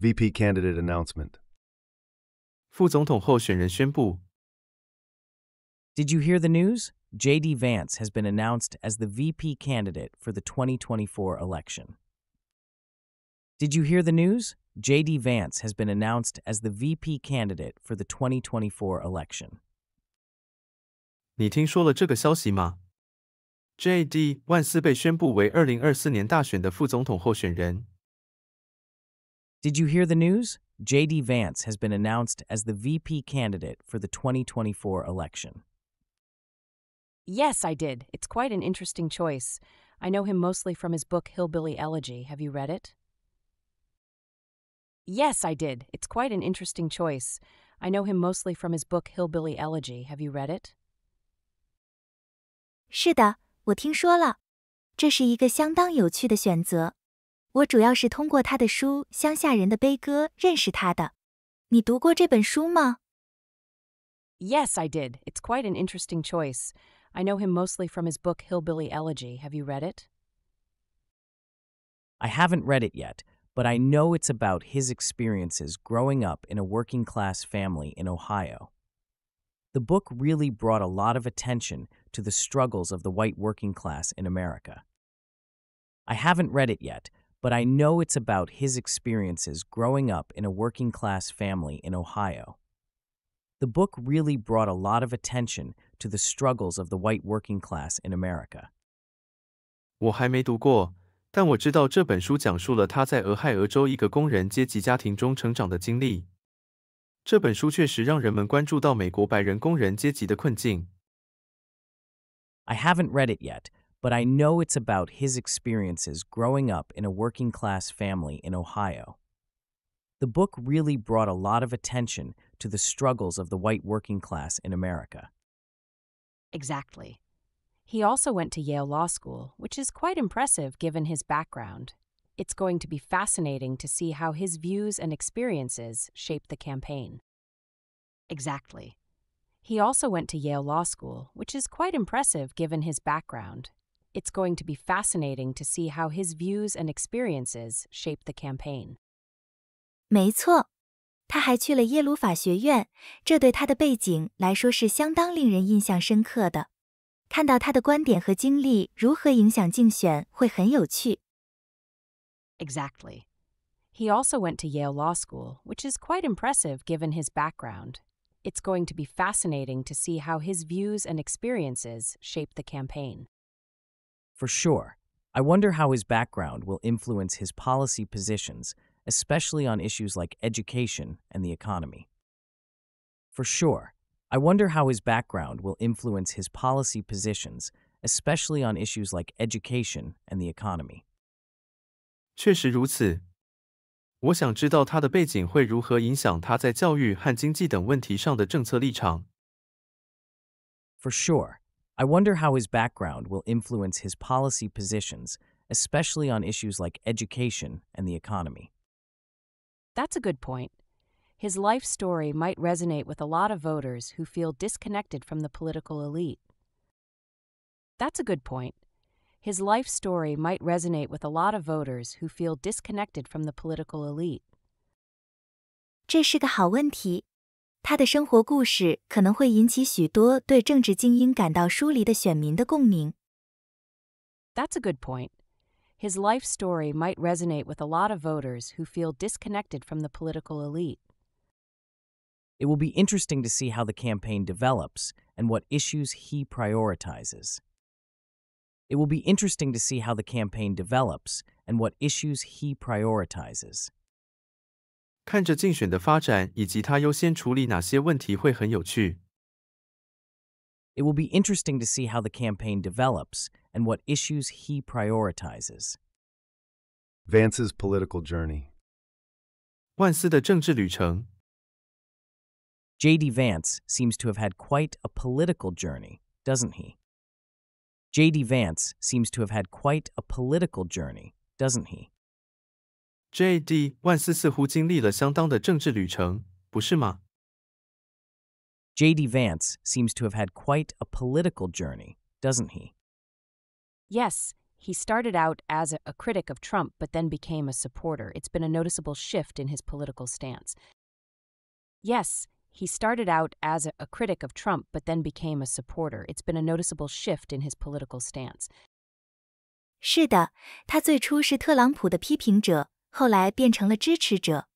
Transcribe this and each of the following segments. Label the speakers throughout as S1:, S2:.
S1: VP candidate announcement. Did you hear the news? J.D. Vance has been announced as the VP candidate for the 2024 election. Did you hear the news? J.D. Vance has been announced as the VP candidate for the 2024 election.
S2: 你听说了这个消息吗
S1: ？J.D. 万斯
S2: 被宣布为2024年大选的副总统候选人。
S1: did you hear the news? J.D. Vance has been announced as the VP candidate for the 2024 election.
S3: Yes, I did. It's quite an interesting choice. I know him mostly from his book Hillbilly Elegy. Have you read it? Yes, I did. It's quite an interesting choice. I know him mostly from his book Hillbilly Elegy. Have you read it? 是的，我听说了。
S4: 这是一个相当有趣的选择。我主要是通过他的书《乡下人的悲歌》认识他的。你读过这本书吗
S3: ？Yes, I did. It's quite an interesting choice. I know him mostly from his book Hillbilly Elegy. Have you read it?
S1: I haven't read it yet, but I know it's about his experiences growing up in a working class family in Ohio. The book really brought a lot of attention to the struggles of the white working class in America. I haven't read it yet, but I know it's about his experiences growing up in a working class family in Ohio. The book really brought a lot of attention to the struggles of the white working class in America. I have haven't read it yet, but I know it's about his experiences growing up in a working class family in Ohio. The book really brought a lot of attention to the struggles of the white working class in America.
S3: Exactly. He also went to Yale Law School, which is quite impressive given his background. It's going to be fascinating to see how his views and experiences shaped the campaign. Exactly. He also went to Yale Law School, which is quite impressive given his background. It's going to be fascinating to see how his views and experiences shape the campaign.
S4: 没错，他还去了耶鲁法学院，这对他的背景来说是相当令人印象深刻的。看到他的观点和经历如何影响竞选会很有趣。
S3: Exactly. He also went to Yale Law School, which is quite impressive given his background. It's going to be fascinating to see how his views and experiences shape the campaign.
S1: For sure. I wonder how his background will influence his policy positions, especially on issues like education and the economy. For sure. I wonder how his background will influence his policy positions, especially on issues like education and the economy.
S2: 确实如此，我想知道他的背景会如何影响他在教育和经济等问题上的政策立场。
S1: For sure, I wonder how his background will influence his policy positions, especially on issues like education and the economy.
S3: That's a good point. His life story might resonate with a lot of voters who feel disconnected from the political elite. That's a good point. His life story might resonate with a lot of voters who feel disconnected from the political elite. 这是个好问题。他的生活故事可能会引起
S4: 许多对政治精英感到疏离的选民的共鸣。
S3: That's a good point. His life story might resonate with a lot of voters who feel disconnected from the political elite.
S1: It will be interesting to see how the campaign develops and what issues he prioritizes. It will be interesting to see how the campaign develops and what issues he prioritizes. It will be interesting to see how the campaign develops and what issues he prioritizes. Vance's political journey. 万斯的政治旅程。J.D. Vance seems to have had quite a political journey, doesn't he? J.D. Vance seems to have had quite a political journey, doesn't he? J.D. 万斯似乎经历了相当的政治旅程，不是吗？J.D. Vance seems to have had quite a political journey, doesn't he?
S3: Yes, he started out as a critic of Trump, but then became a supporter. It's been a noticeable shift in his political stance. Yes, he started out as a critic of Trump, but then became a supporter. It's been a noticeable shift in his political stance.
S4: 是的，他最初是特朗普的批评者，后来变成了支持者，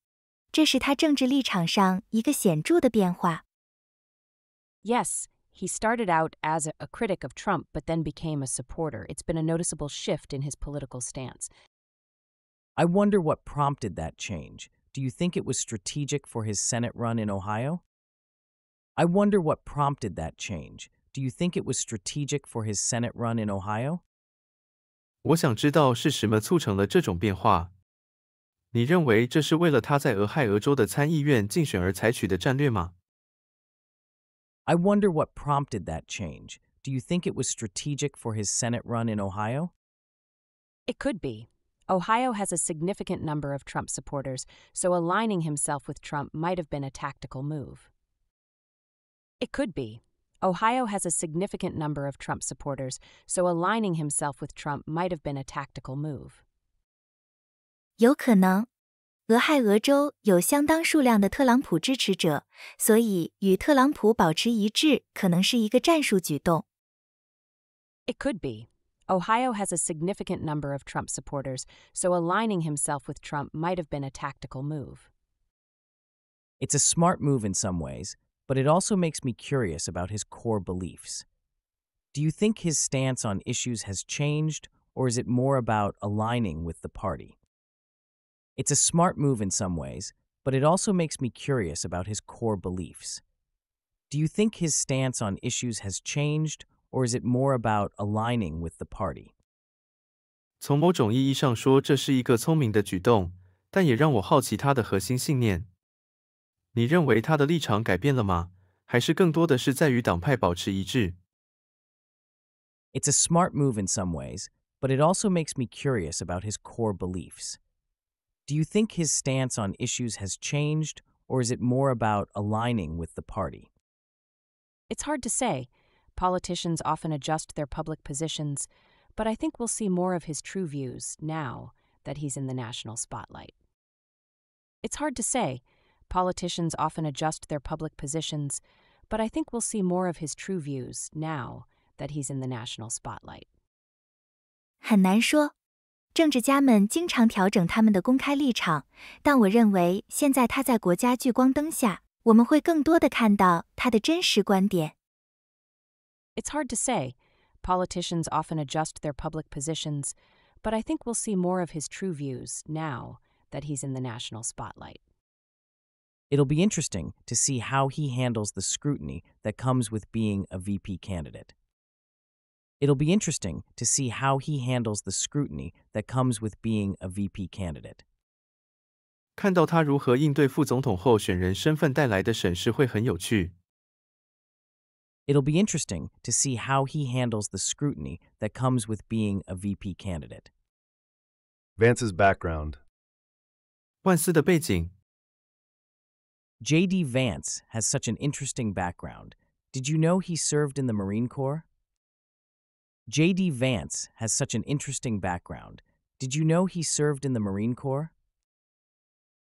S4: 这是他政治立场上一个显著的变化。
S3: Yes, he started out as a critic of Trump, but then became a supporter. It's been a noticeable shift
S1: in his political stance. I wonder what prompted that change. Do you think it was strategic for his Senate run in Ohio? I wonder what prompted that change. Do you think it was strategic for his Senate run in Ohio?
S2: 我想知道是什么促成了这种变化。你认为这是为了他在俄亥俄州的参议院竞选而采取的战略吗
S1: ？I wonder what prompted that change. Do you think it was strategic for his Senate run in Ohio?
S3: It could be. Ohio has a significant number of Trump supporters, so aligning himself with Trump might have been a tactical move. It could be. Ohio has a significant number of Trump supporters, so aligning himself with Trump might have been a tactical move.
S4: 有可能。俄亥俄州有相当数量的特朗普支持者，所以与特朗普保持一致可能是一个战术举动。
S3: It could be. Ohio has a significant number of Trump supporters, so aligning himself with Trump might have been a tactical move.
S1: It's a smart move in some ways, but it also makes me curious about his core beliefs. Do you think his stance on issues has changed, or is it more about aligning with the party? It's a smart move in some ways, but it also makes me curious about his core beliefs. Do you think his stance on issues has changed, or is it more about aligning with the party?
S2: 从某种意义上说，这是一个聪明的举动，但也让我好奇他的核心信念。你认为他的立场改变了吗？还是更多的是在与党派保持一致
S1: ？It's a smart move in some ways, but it also makes me curious about his core beliefs. Do you think his stance on issues has changed, or is it more about aligning with the party? It's
S3: hard to say. Politicians often adjust their public positions, but I think we'll see more of his true views now that he's in the national spotlight. It's hard to say. Politicians often adjust their public positions, but I think we'll see more of his true views now that he's in the national spotlight. 很
S4: 难说政治家们经常调整他们的公开立场，但我认为现在他在国家聚光灯下，我们会更多的看到他的真实观点。
S3: It's hard to say. Politicians often adjust their public positions, but I think we'll see more of his true views now that he's in the national spotlight.
S1: It'll be interesting to see how he handles the scrutiny that comes with being a VP candidate. It'll be interesting to see how he handles the scrutiny that comes with being a VP candidate. 看到他如
S2: 何应对副总统候选人身份带来的审视会很有趣。
S1: It'll be interesting to see how he handles the scrutiny that comes with being a VP candidate.
S2: Vance's background.
S1: 万斯的背景。J.D. Vance has such an interesting background. Did you know he served in the Marine Corps? J.D. Vance has such an interesting background. Did you know he served in the Marine Corps?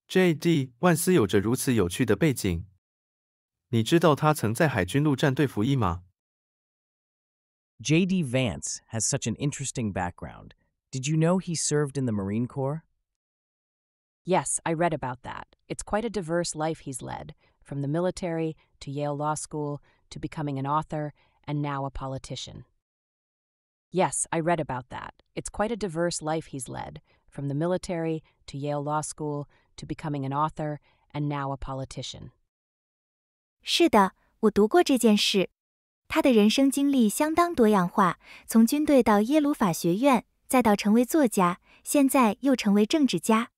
S1: J.D.
S2: 万斯有着如此有趣的背景。你知道他曾在海军陆战队服
S1: 役吗？J.D. Vance has such an interesting background. Did you know he served in the Marine Corps?
S3: Yes, I read about that. It's quite a diverse life he's led, from the military to Yale Law School to becoming an author and now a politician. Yes, I read about that. It's quite a diverse life he's led, from the military to Yale Law School to becoming an author and now a politician.
S4: 是的，我读过这件事。他的人生经历相当多样化，从军队到耶鲁法学院，再到成为作家，现在又成为政治家。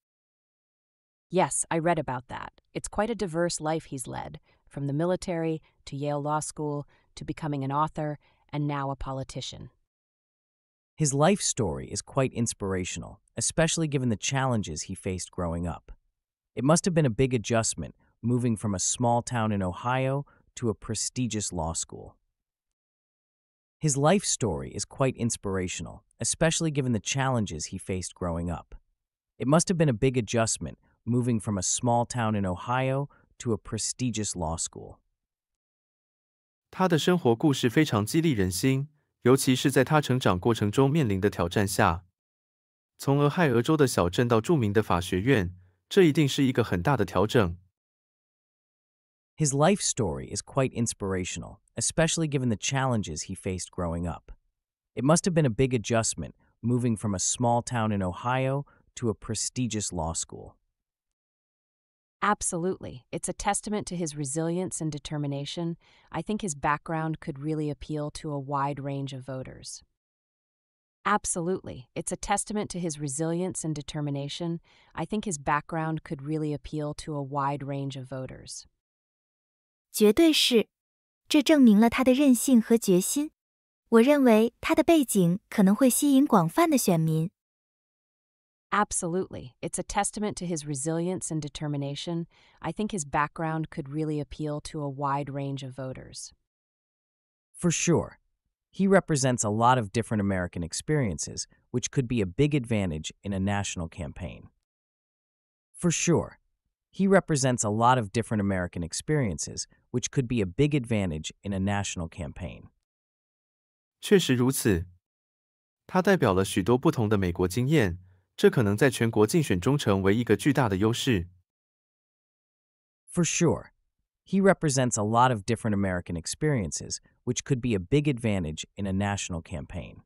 S3: Yes, I read about that. It's quite a diverse life he's led, from the military to Yale Law School to becoming an author and now a politician.
S1: His life story is quite inspirational, especially given the challenges he faced growing up. It must have been a big adjustment moving from a small town in Ohio to a prestigious law school. His life story is quite inspirational, especially given the challenges he faced growing up. It must have been a big adjustment moving from a small town in Ohio to a prestigious law school. 他的
S2: 生活故事非常激励人心，尤其是在他成长过程中面临的挑战下。从俄亥俄州的小镇到著名的法学院，这一定是一个很大的调整。
S1: His life story is quite inspirational, especially given the challenges he faced growing up. It must have been a big adjustment moving from a small town in Ohio to a prestigious law school.
S3: Absolutely. It's a testament to his resilience and determination. I think his background could really appeal to a wide range of voters. Absolutely. It's a testament to his resilience and determination. I think his background could really appeal to a wide range of voters.
S4: 绝对是，这证明了他的韧性和决心。我认为他的背景可能会吸引广泛的选
S3: 民。Absolutely. It's a testament to his resilience and determination. I think his background could really appeal to a wide range of voters.
S1: For sure. He represents a lot of different American experiences, which could be a big advantage in a national campaign. For sure. He represents a lot of different American experiences, which could be a big advantage in a national campaign.
S2: 确实如此，他代表了许多不同的美国经验。这可能在全国竞选中成为一个巨大的优势。
S1: For sure, he represents a lot of different American experiences, which could be a big advantage in a national campaign.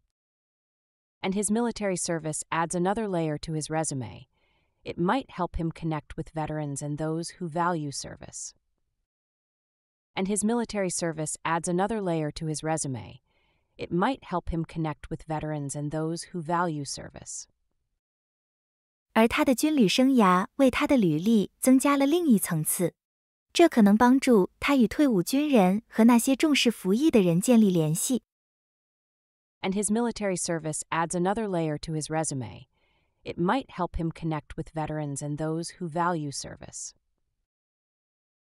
S3: And his military service adds another layer to his resume. It might help him connect with veterans and those who value service. And his military service adds another layer to his resume. It might help him connect with veterans and those who value service.
S4: 而他的军旅生涯为他的履历增加了另一层次，这可能帮助他与退伍军人和那些重视服役的人建立联系。
S3: And his military service adds another layer to his resume. It might help him connect with veterans and those who value service.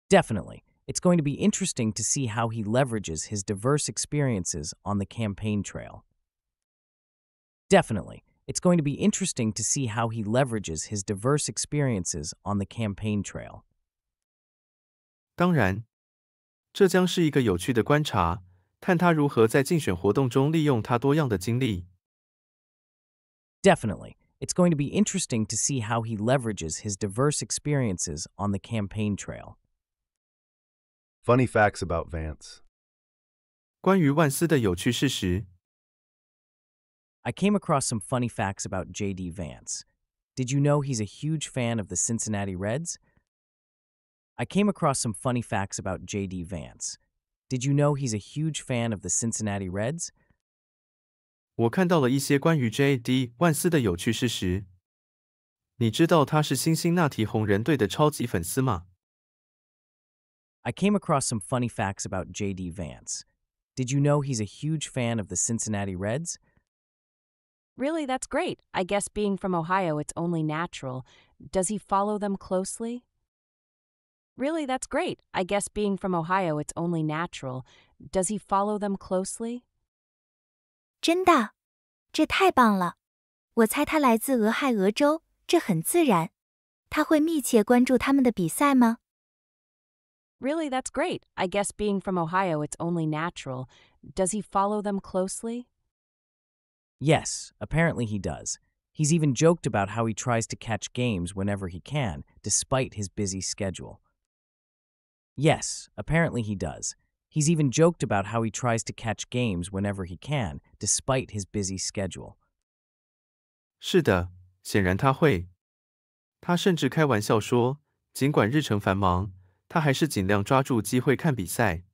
S1: Definitely. It's going to be interesting to see how he leverages his diverse experiences on the campaign trail. Definitely. It's going to be interesting to see how he leverages his diverse experiences on the campaign trail.
S2: Definitely, it's
S1: going to be interesting to see how he leverages his diverse experiences on the campaign trail. Funny facts about Vance. 关于万斯的有趣事实。I came across some funny facts about J.D. Vance. Did you know he's a huge fan of the Cincinnati Reds? I came across some funny facts about J.D. Vance. Did you know he's a huge fan of the Cincinnati Reds? 我看到了一些关于 J.D. 万
S2: 斯的有趣事实。你知道他是辛辛那提红人队的超级粉丝
S1: 吗？I came across some funny facts about J.D. Vance. Did you know he's a huge fan of the Cincinnati Reds?
S3: Really, that's great. I guess being from Ohio, it's only natural. Does he follow them closely? Really, that's great. I guess being from Ohio, it's only natural. Does he follow them closely? 真的，这太棒了！
S4: 我猜他来自俄亥俄州，这很自然。他会密切关注他们的比
S3: 赛吗？Really, that's great. I guess being from Ohio, it's only natural. Does he follow them closely?
S1: Yes, apparently he does. He's even joked about how he tries to catch games whenever he can, despite his busy schedule. Yes, apparently he does. He's even joked about how he tries to catch games whenever he can, despite his busy schedule.
S2: 是的，显然他会。他甚至开玩笑说，尽管日程繁忙，他还是尽量抓住机会看比赛。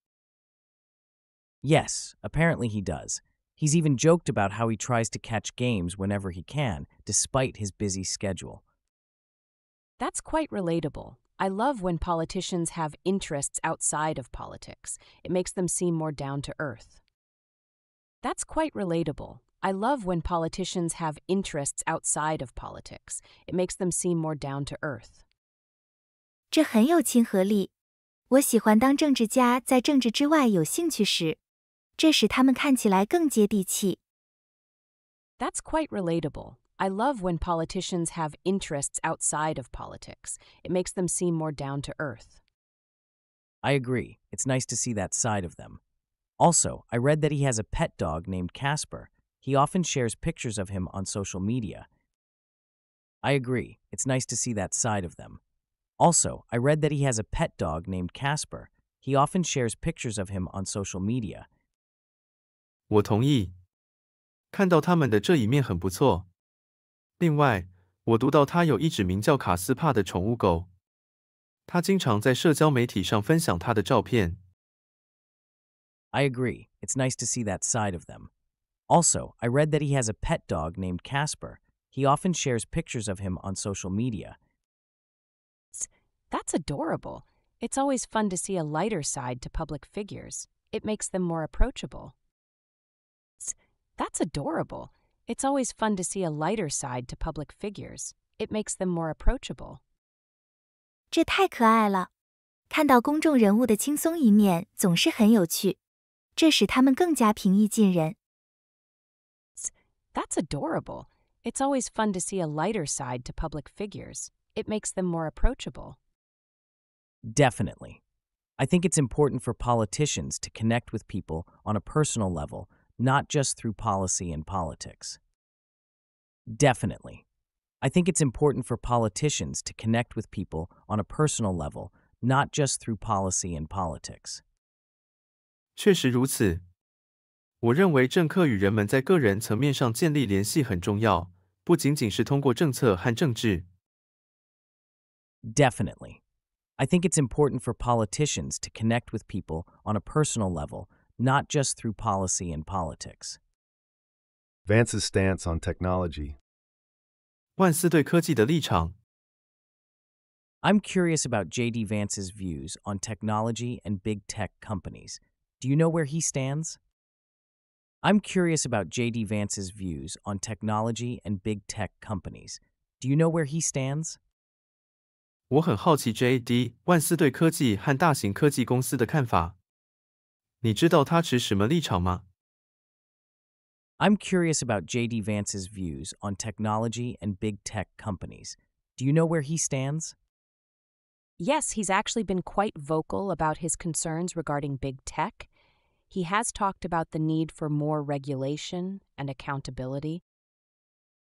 S1: Yes, apparently he does. He's even joked about how he tries to catch games whenever he can, despite his busy schedule.
S3: That's quite relatable. I love when politicians have interests outside of politics. It makes them seem more down to earth. That's quite relatable. I love when politicians have interests outside of politics. It makes them seem more down to earth.
S4: 这很有亲和力。我喜欢当政治家在政治之外有兴趣时这使他们看起来更接地气。
S3: That's quite relatable. I love when politicians have interests outside of politics. It makes them seem more
S1: down to earth. I agree. It's nice to see that side of them. Also, I read that he has a pet dog named Casper. He often shares pictures of him on social media. I agree. It's nice to see that side of them. Also, I read that he has a pet dog named Casper. He often shares pictures of him on social media.
S2: 我同意。看到他们的这一面很不错。另外，我读到他有一只名叫卡斯帕的宠物狗，他经常在社交媒体上分享他的照片。
S1: I agree. It's nice to see that side of them. Also, I read that he has a pet dog named Casper. He often shares pictures of him on social media. That's
S3: adorable. It's always fun to see a lighter side to public figures. It makes them more approachable. That's adorable. It's always fun to see a lighter side to public figures. It makes them more approachable. 这太
S4: 可爱了！看到公众人物的轻松一面总是很有趣，这使他们更加平易近人。
S3: That's adorable. It's always fun to see a lighter side to public figures. It makes them more approachable.
S1: Definitely. I think it's important for politicians to connect with people on a personal level not just through policy and politics. Definitely. I think it's important for politicians to connect with people on a personal level, not just through policy and politics.
S2: 确实如此，我认为政客与人们在个人层面上建立联系很重要，不仅仅是通过政策和政治。
S1: Definitely. I think it's important for politicians to connect with people on a personal level, not just through policy and politics. Vance's stance on technology. Vance 对科技的立场。am curious about J.D. Vance's views on technology and big tech companies. Do you know where he stands? I'm curious about J.D. Vance's views on technology and big tech companies. Do you know where he stands? 我很好奇 J.D.
S2: 万斯对科技和大型科技公司的看法。你知道他持什么立场吗
S1: ？I'm curious about J.D. Vance's views on technology and big tech companies. Do you know where he stands?
S3: Yes, he's actually been quite vocal about his concerns regarding big tech. He has talked about the need for more regulation and accountability.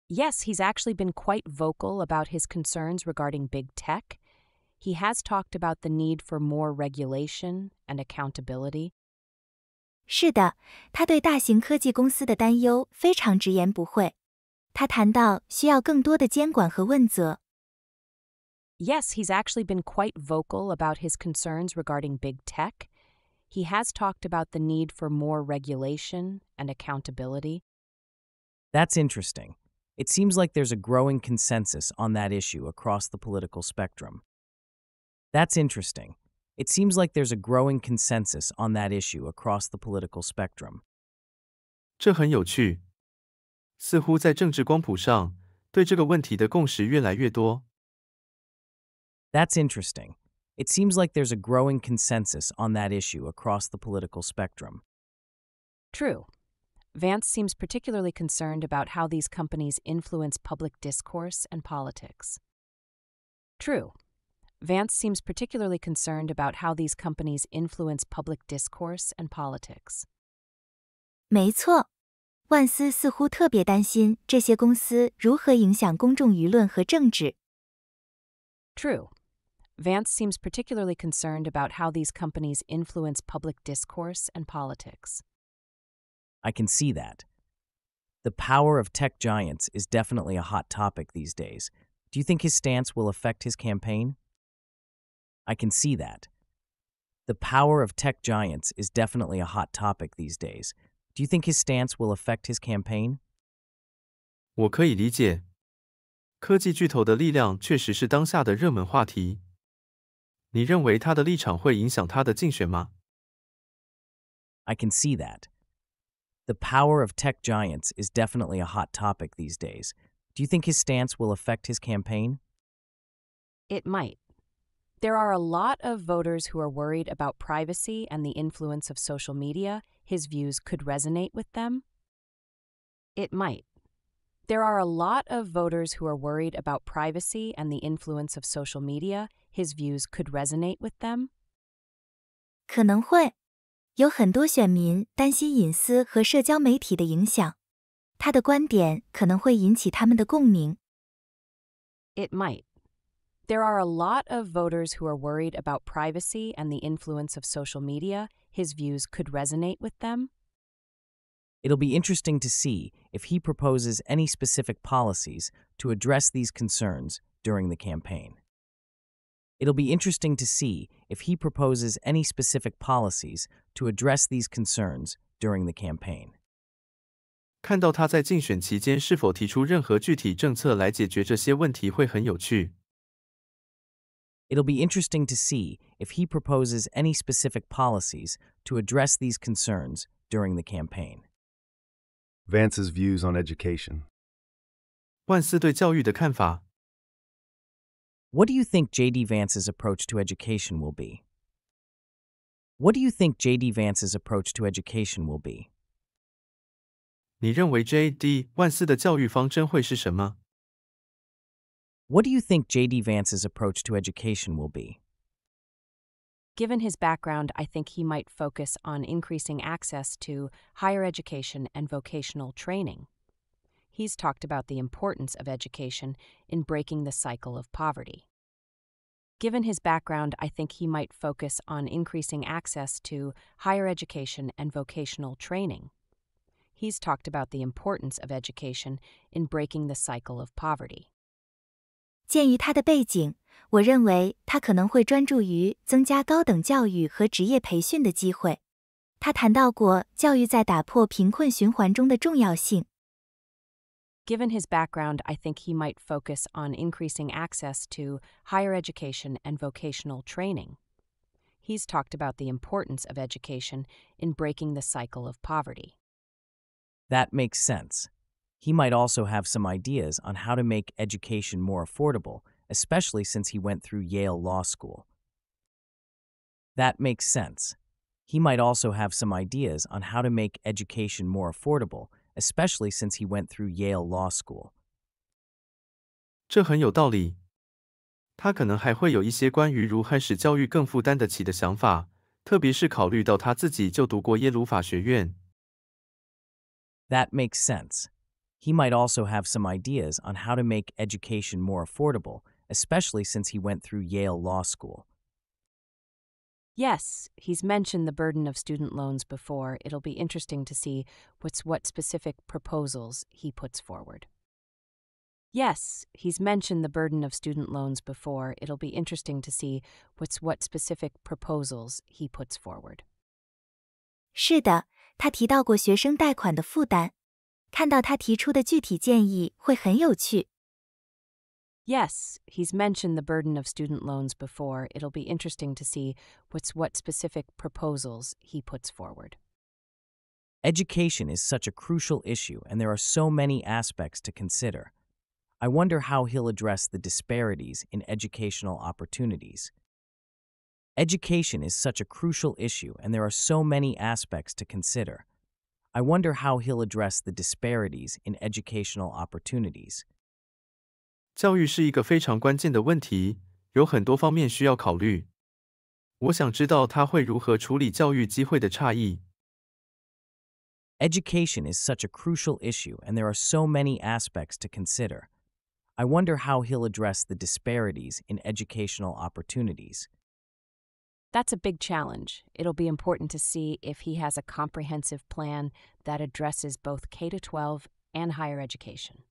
S3: Yes, he's actually been quite vocal about his concerns regarding big tech. He has talked about the need for more regulation and accountability. 是
S4: 的，他对大型科技公司的担忧非常直言不讳。他谈到需要更多的监管和问责。
S3: Yes, he's actually been quite vocal about his concerns regarding big tech. He has talked about the need for more regulation and accountability.
S1: That's interesting. It seems like there's a growing consensus on that issue across the political spectrum. That's interesting. It seems like there's a growing consensus on that issue across the political spectrum.
S2: 这很有趣，似
S1: 乎在政治光谱上
S2: 对这个问题的共识越来越多。
S1: That's interesting. It seems like there's a growing consensus on that issue across the political spectrum.
S3: True. Vance seems particularly concerned about how these companies influence public discourse and politics. True. Vance seems particularly concerned about how these companies influence public discourse and politics.
S4: 没错，万斯似乎特别担心这些公司如何影响公众舆论和政治。
S3: True. Vance seems particularly concerned about how these companies influence public discourse and politics.
S1: I can see that. The power of tech giants is definitely a hot topic these days. Do you think his stance will affect his campaign? I can see that. The power of tech giants is definitely a hot topic these days. Do you think his stance will affect his campaign? 我可以理解，
S2: 科技巨头的力量确实是当下的热门话题。
S1: 你认为他的立场会影响他的竞选吗？I can see that. The power of tech giants is definitely a hot topic these days. Do you think his stance will affect his campaign?
S3: It might. There are a lot of voters who are worried about privacy and the influence of social media. His views could resonate with them. It might. There are a lot of voters who are worried about privacy and the influence of social media. His views could resonate with them.
S4: 可能会有很多选民担心隐私和社交媒体的影响，他的观点可能会引起他们的共鸣。
S3: It might. There are a lot of voters who are worried about privacy and the influence of social media. His views could resonate with them.
S1: It'll be interesting to see if he proposes any specific policies to address these concerns during the campaign. It'll be interesting to see if he proposes any specific policies to address these concerns during the campaign.
S2: 看到他在竞选期间是否提出任何具体政策来解决这些问题会很有趣。
S1: It'll be interesting to see if he proposes any specific policies to address these concerns during the campaign. Vance's views on education. What do you think J.D. Vance's approach to education will be? What do you think J.D. Vance's approach to education will be? 万斯的教育方针会是什么？what do you think J.D. Vance's approach to education will be?
S3: Given his background, I think he might focus on increasing access to higher education and vocational training. He's talked about the importance of education in breaking the cycle of poverty. Given his background, I think he might focus on increasing access to higher education and vocational training. He's talked about the importance of education in breaking the cycle of poverty.
S4: 鉴于他的背景，我认为他可能会专注于增加高等教育和职业培训的机会。他谈到过教育在打破贫困循环中的重要性。
S3: Given his background, I think he might focus on increasing access to higher education and vocational training. He's talked about the importance of education in breaking the cycle of
S1: poverty. That makes sense. He might also have some ideas on how to make education more affordable, especially since he went through Yale Law School. That makes sense. He might also have some ideas on how to make education more affordable, especially since he went through Yale Law School.
S2: 这很有道理。他可能还会有一些关于如何使教育更负担得起的想法，特别是考虑到他自己就读过耶鲁法学院。
S1: That makes sense. He might also have some ideas on how to make education more affordable, especially since he went through Yale Law School.
S3: Yes, he's mentioned the burden of student loans before. It'll be interesting to see what's what specific proposals he puts forward. Yes, he's mentioned the burden of student loans before. It'll be interesting to see what's what specific proposals he puts forward. 是的，他
S4: 提到过学生贷款的负担，看到他提出的具体建议会很有趣。
S3: Yes, he's mentioned the burden of student loans before. It'll be interesting to see what's what specific proposals he puts forward.
S1: Education is such a crucial issue, and there are so many aspects to consider. I wonder how he'll address the disparities in educational opportunities. Education is such a crucial issue, and there are so many aspects to consider. I wonder how he'll address the disparities in educational opportunities.
S2: 教育是一个非常关键的问题，有很多方面需要考虑。
S1: 我想知道他会如何处理教育机会的差异。Education is such a crucial issue, and there are so many aspects to consider. I wonder how he'll address the disparities in educational opportunities.
S3: That's a big challenge. It'll be important to see if he has a comprehensive plan that addresses both K 12 and higher education.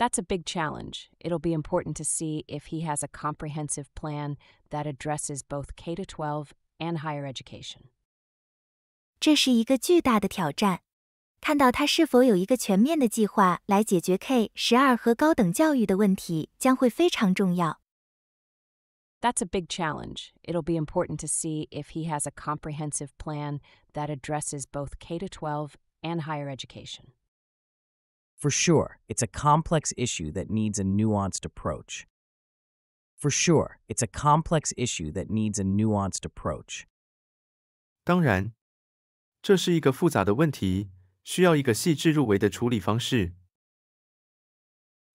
S3: That's a big challenge. It'll be important to see if he has a comprehensive plan that addresses both K 12 and higher education. 这是一个
S4: 巨大的挑战，看到他是否有一个全面的计划来解决 K 十二和高等教育的问题将会非常重要。
S3: that's a big challenge. It'll be important to see if he has a comprehensive plan that addresses both K 12 and higher education.
S1: For sure, it's a complex issue that needs a nuanced approach. For sure, it's a complex issue that needs a nuanced approach. 当然，这是一
S2: 个复杂的问题，需要一个细致入微的处理方式。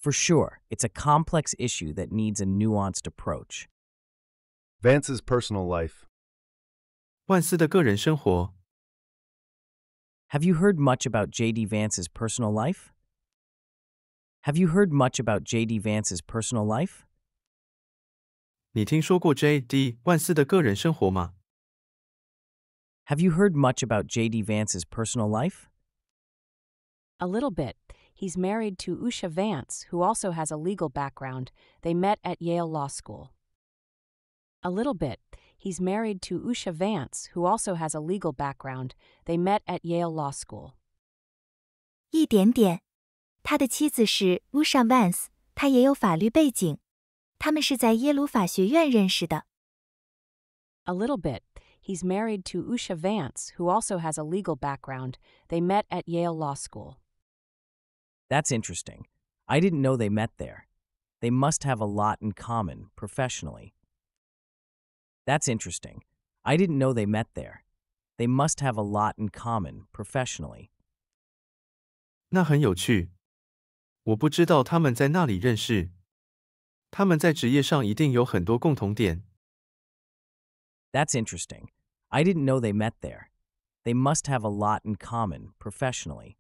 S1: For sure, it's a complex issue that needs a nuanced approach. Vance's personal life. 万斯的个人生活。Have you heard much about J.D. Vance's personal life? Have you heard much about J.D. Vance's personal life? 你听说过 J.D. 万斯的个人生活吗？Have you heard much about J.D. Vance's personal life?
S3: A little bit. He's married to Usha Vance, who also has a legal background. They met at Yale Law School. A little bit. He's married to Usha Vance, who also has a legal background. They met at Yale Law School. 一点点。他的妻子是
S4: Vance，她也有法律背景。他们是在耶鲁法学院认识的。
S3: A little bit. He's married to Usha Vance, who also has a legal background. They met at Yale Law School.
S1: That's interesting. I didn't know they met there. They must have a lot in common professionally. That's interesting. I didn't know they met there. They must have a lot in common professionally.
S2: 那很有趣。我不知道他们在那里认识。他们在职业上一定有很多共同点。
S1: That's interesting. I didn't know they met there. They must have a lot in common professionally.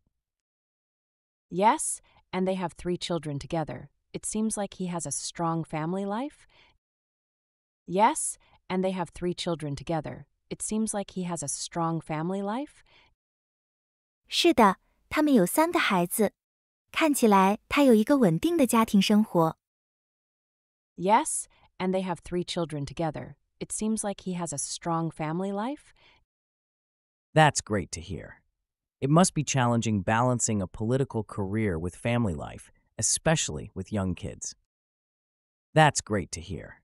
S3: Yes, and they have three children together. It seems like he has a strong family life. Yes, and they have three children together. It seems like he has a strong family life.
S4: 是的，他们有三个孩子，看起来他有一个稳定的家庭生活。
S3: Yes, and they have three children together. It seems like he has a strong family life.
S1: That's great to hear. It must be challenging balancing a political career with family life, especially with young kids. That's great to hear.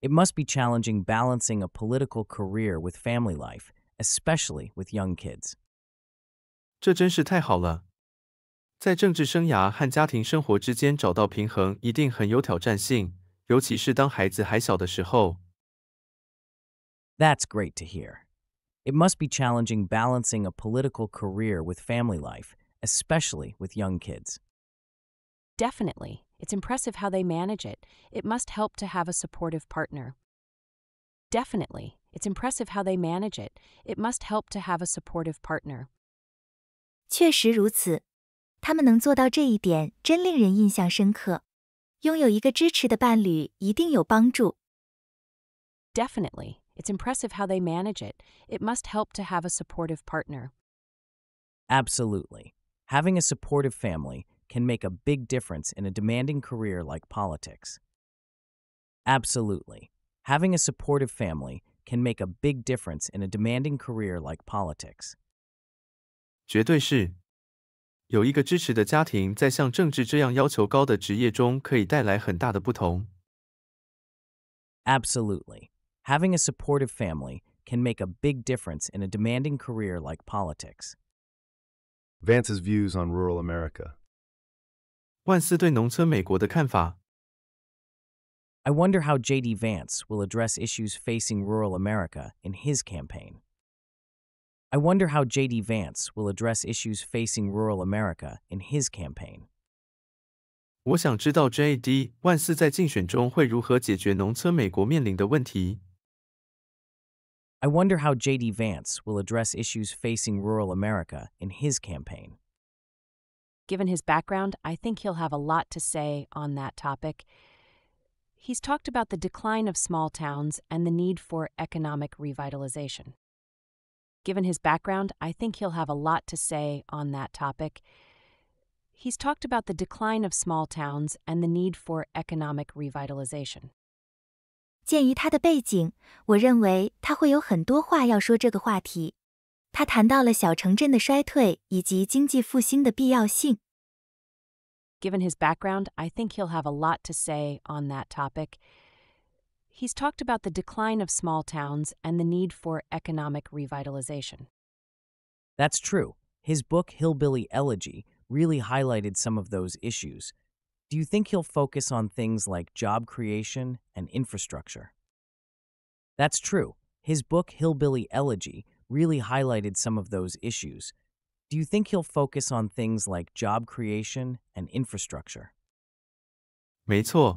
S1: It must be challenging balancing a political career with family life, especially with young kids.
S2: 这真是太好了。在政治生涯和家庭生活之间找到平衡，一定很有挑战性，尤其是当孩子还小的时候。
S1: That's great to hear. It must be challenging balancing a political career with family life, especially with young kids.
S3: Definitely. It's impressive how they manage it. It must help to have a supportive partner. Definitely, it's impressive how they manage it. It must help to have a supportive partner.
S4: 确实如此，他们能做到这一点，真令人印象
S3: 深刻。拥有一个支持的伴侣一定有帮助。Definitely, it's impressive how they manage it. It must help to have a supportive partner.
S1: Absolutely. Having a supportive family can make a big difference in a demanding career like politics. Absolutely. Having a supportive family can make a big difference in a demanding career like politics.
S2: 绝对是，有一个支持的家庭，在像政治这样要求高的职业中，可以带来很大的不同。Absolutely,
S1: having a supportive family can make a big difference in a demanding career like politics.
S2: Vance's views on rural America. 万斯对农村美国的看法。
S1: I wonder how J.D. Vance will address issues facing rural America in his campaign. I wonder how J.D. Vance will address issues facing rural America in his campaign.
S2: 我想知道 J.D. 万斯在竞选中会如何解决农村美国面临的问题。
S1: I wonder how J.D. Vance will address issues facing rural America in his campaign.
S3: Given his background, I think he'll have a lot to say on that topic. He's talked about the decline of small towns and the need for economic revitalization. Given his background, I think he'll have a lot to say on that topic. He's talked about the decline of small towns and the need for economic revitalization. 鉴于他的背景，
S4: 我认为他会有很多话要说这个话题。他谈到了小城镇的衰退以及经济复兴的必要性。
S3: Given his background, I think he'll have a lot to say on that topic. He's talked about the decline of small towns and the need for economic revitalization.
S1: That's true. His book, Hillbilly Elegy, really highlighted some of those issues. Do you think he'll focus on things like job creation and infrastructure? That's true. His book, Hillbilly Elegy, really highlighted some of those issues. Do you think he'll focus on things like job creation and infrastructure? That's true.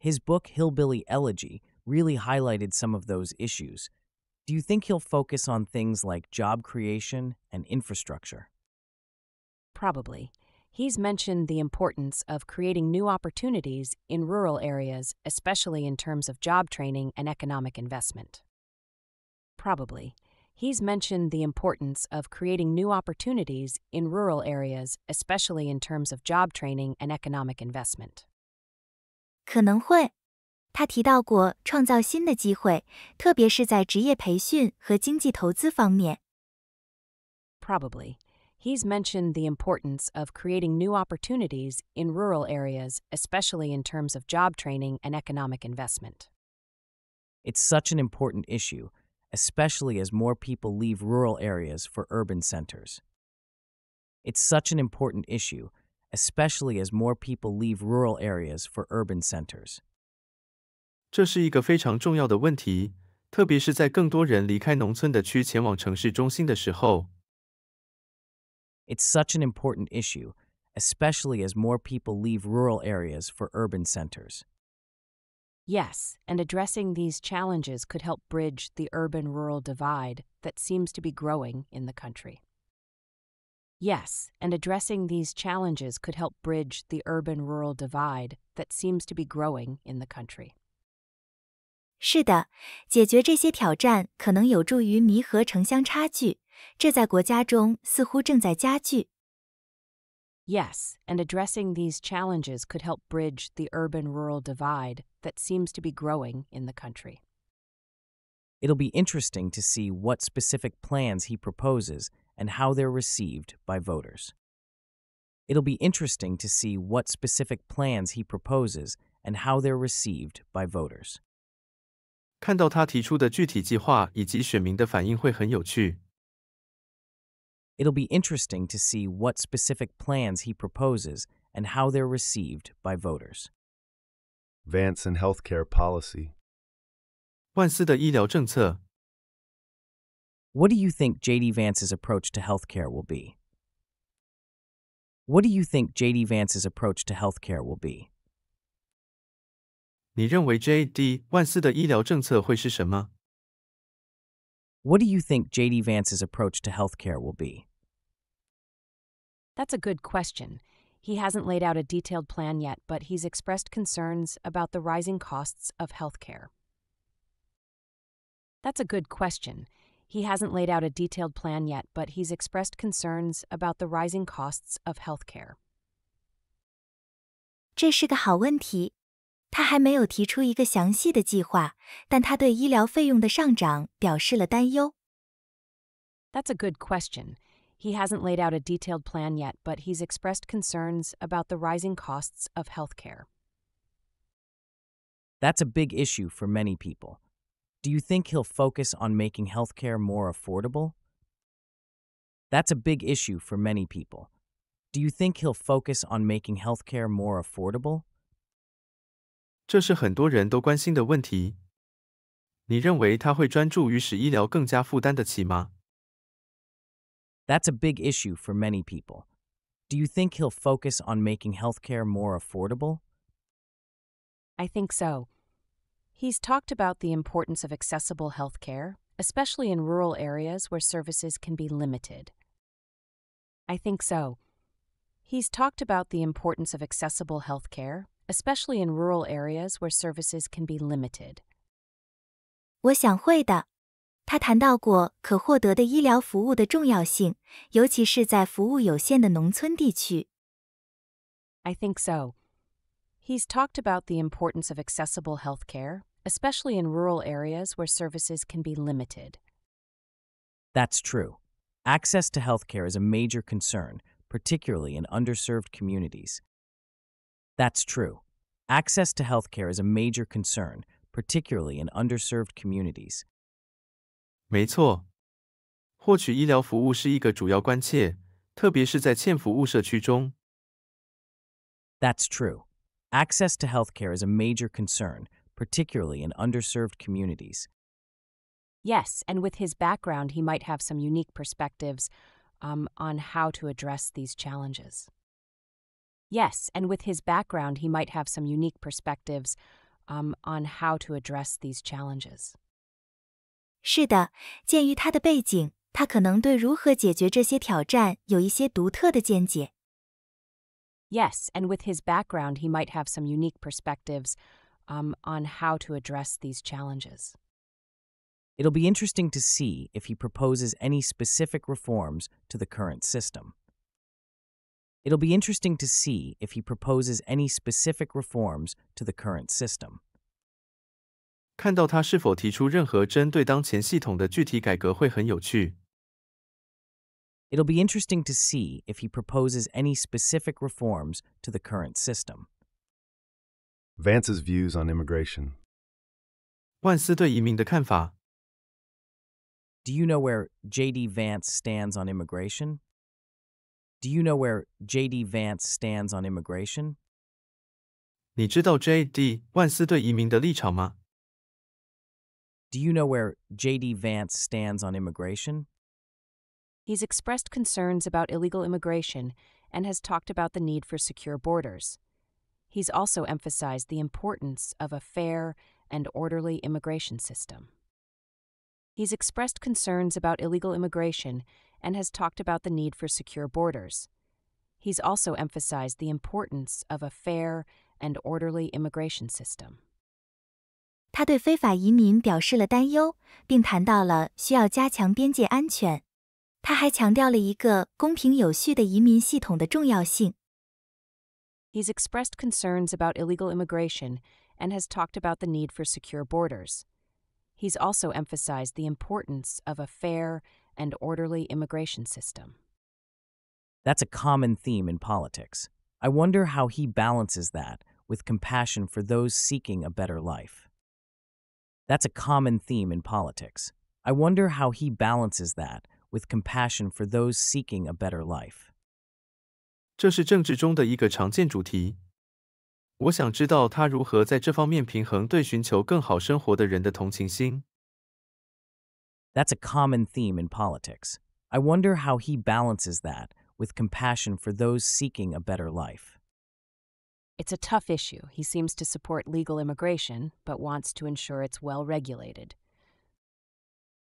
S1: His book Hillbilly Elegy really highlighted some of those issues. Do you think he'll focus on things like job creation and infrastructure?
S3: probably, he's mentioned the importance of creating new opportunities in rural areas, especially in terms of job training and economic investment. Probably, he's mentioned the importance of creating new opportunities in rural areas, especially in terms of job training and economic investment.
S4: 可能会，他提到过创造新的机会，特别是在职业培训和经济投资方面。
S3: Probably. He's mentioned the importance of creating new opportunities in rural areas, especially in terms of job training and economic investment.
S1: It's such an important issue, especially as more people leave rural areas for urban centers. It's such an important issue, especially as more people leave rural areas for urban centers.
S2: 这是一个非常重要的问题，特别是在更多人离开农村的区前往城市中心的时候，
S1: it's such an important issue, especially as more people leave rural areas for urban centers.
S3: Yes, and addressing these challenges could help bridge the urban rural divide that seems to be growing in the country. Yes, and addressing these challenges could help bridge the urban rural divide that seems to be growing in the country.
S4: 是的，解决这些挑战可能有助于弥合城乡差距，这在国家中似乎正在加剧。
S3: Yes, and addressing these challenges could help bridge the urban rural divide that seems to be growing in the country.
S1: It'll be interesting to see what specific plans he proposes and how they're received by voters. It'll be interesting to see what specific plans he proposes and how they're received by voters.
S2: 看到他提出的具体计划以及选民的反应会很有趣。
S1: It'll be interesting to see what specific plans he proposes and how they're received by voters. Vance and Healthcare Policy 万斯的医疗政策 What do you think J.D. Vance's approach to healthcare will be? What do you think J.D. Vance's approach to healthcare will be? 你认为 J.D. 万斯的医疗政策会是什么？what do you think J.D. Vance's approach to healthcare will be?
S3: That's a good question. He hasn't laid out a detailed plan yet, but he's expressed concerns about the rising costs of healthcare. That's a good question. He hasn't laid out a detailed plan yet, but he's expressed concerns about the rising costs of healthcare.
S4: 这是个好问题。他还没有提出一个详细的计划，但他对医疗费用的上涨表示了担忧。
S3: That's a good question. He hasn't laid out a detailed plan yet, but he's expressed concerns about the rising costs of healthcare.
S1: That's a big issue for many people. Do you think he'll focus on making healthcare more affordable? That's a big issue for many people. Do you think he'll focus on making healthcare more affordable?
S2: 这是很多人都关心的问题。你认为他会专注于使医疗更加负担得起吗
S1: ？That's a big issue for many people. Do you think he'll focus on making healthcare more affordable? I think so.
S3: He's talked about the importance of accessible healthcare, especially in rural areas where services can be limited. I think so. He's talked about the importance of accessible healthcare, especially in rural areas where services can be limited.
S4: 我想会的。他谈到过可获得的医疗服务的重要性，尤其是在服务有限的农村地区。
S3: I think so. He's talked about the importance of accessible healthcare, especially in rural areas where services can be limited.
S1: That's true. Access to healthcare is a major concern, particularly in underserved communities. That's true. Access to healthcare is a major concern, particularly in underserved communities. 没错，
S2: 获取医疗服务是一个主要关切，特别是在欠服务社区中。
S1: That's true. Access to healthcare is a major concern, particularly in underserved communities.
S3: Yes, and with his background, he might have some unique perspectives um, on how to address these challenges. Yes, and with his background, he might have some unique perspectives um, on how to address these challenges. Yes, and with his background, he might have some unique perspectives um, on how to address these challenges.
S1: It'll be interesting to see if he proposes any specific reforms to the current system. It'll be interesting to see if he proposes any specific reforms to the current system.
S2: 看到他是否提出任何针对当前系统的具体改革会很有趣。
S1: It'll be interesting to see if he proposes any specific reforms to the current system. Vance's views on immigration. 万斯对移民的看法。Do you know where J.D. Vance stands on immigration? Do you know where J.D. Vance stands on immigration?
S2: 你知道 J.D. 万斯对移民的立场
S1: 吗？Do you know where J.D. Vance stands on immigration?
S3: He's expressed concerns about illegal immigration and has talked about the need for secure borders. He's also emphasized the importance of a fair and orderly immigration system. He's expressed concerns about illegal immigration and has talked about the need for secure borders. He's also emphasized the importance of a fair and orderly immigration system.
S4: 他对非法移民表示了担忧，并谈到了需要加强边界安全。他还强调了一个公平有序的移民系统的重要性。
S3: He's expressed concerns about illegal immigration and has talked about the need for secure borders. He's also emphasized the importance of a fair and orderly immigration system.
S1: That's a common theme in politics. I wonder how he balances that with compassion for those seeking a better life. That's a common theme in politics. I wonder how he balances that with compassion for those seeking a better life. 这是政治中
S2: 的一个常见主题。我想知道他如何在这方面平衡对寻
S1: 求更好生活的人的同情心，that's a common theme in politics. I wonder how he balances that with compassion for those seeking a better life.
S3: It's a tough issue. He seems to support legal immigration, but wants to ensure it's well regulated.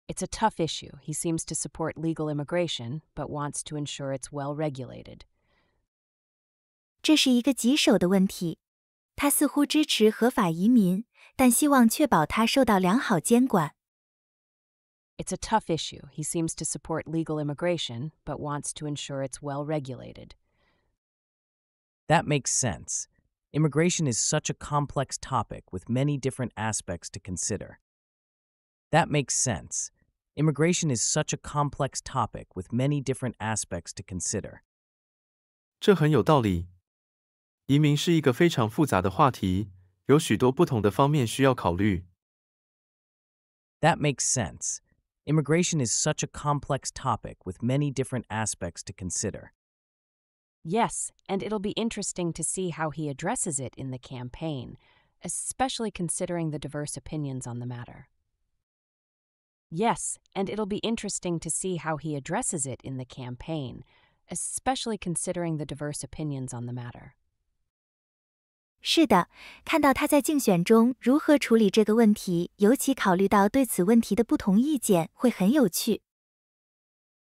S3: It's a tough issue. He seems to support legal immigration, but wants to ensure it's well regulated. 这是一个棘手的问题。他似乎支持合法移民，但希望
S4: 确保它受到良好监管。
S3: it's a tough issue. He seems to support legal immigration, but wants to ensure it's well regulated.
S1: That makes sense. Immigration is such a complex topic with many different aspects to consider. That makes sense. Immigration is such a complex topic with many different aspects to consider. 这很有道
S2: 理。移民是一个非常复杂的话题，有许多不同的方面需要
S1: 考虑。That makes sense. Immigration is such a complex topic with many different aspects to consider.
S3: Yes, and it'll be interesting to see how he addresses it in the campaign, especially considering the diverse opinions on the matter. Yes, and it'll be interesting to see how he addresses it in the campaign, especially considering the diverse opinions on the matter.
S4: 是的，看到他在竞选中如何处理这个问题，尤其考虑到对此问题的不同意见，会很有趣。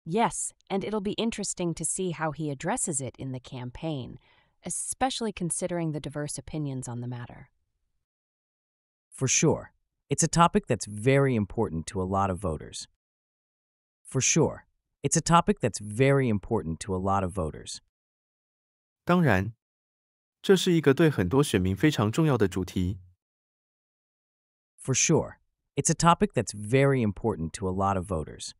S3: Yes, and it'll be interesting to see how he addresses it in the campaign, especially considering the diverse opinions on the matter.
S1: For sure. It's a topic that's very important to a lot of voters. For sure. It's a topic that's very important to a lot of voters. 当
S2: 然,这是一个对很多选民非常重要的主题。
S1: For sure, it's a topic that's very important to a lot of voters.